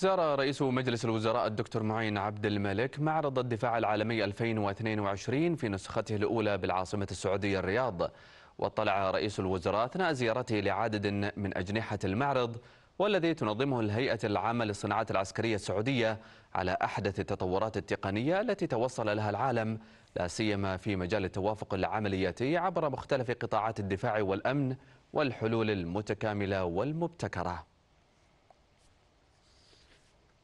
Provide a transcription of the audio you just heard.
زار رئيس مجلس الوزراء الدكتور معين عبد الملك معرض الدفاع العالمي 2022 في نسخته الأولى بالعاصمة السعودية الرياض واطلع رئيس الوزراء أثناء زيارته لعدد من أجنحة المعرض والذي تنظمه الهيئة العامة للصناعات العسكرية السعودية على أحدث التطورات التقنية التي توصل لها العالم لا سيما في مجال التوافق العملياتي عبر مختلف قطاعات الدفاع والأمن والحلول المتكاملة والمبتكرة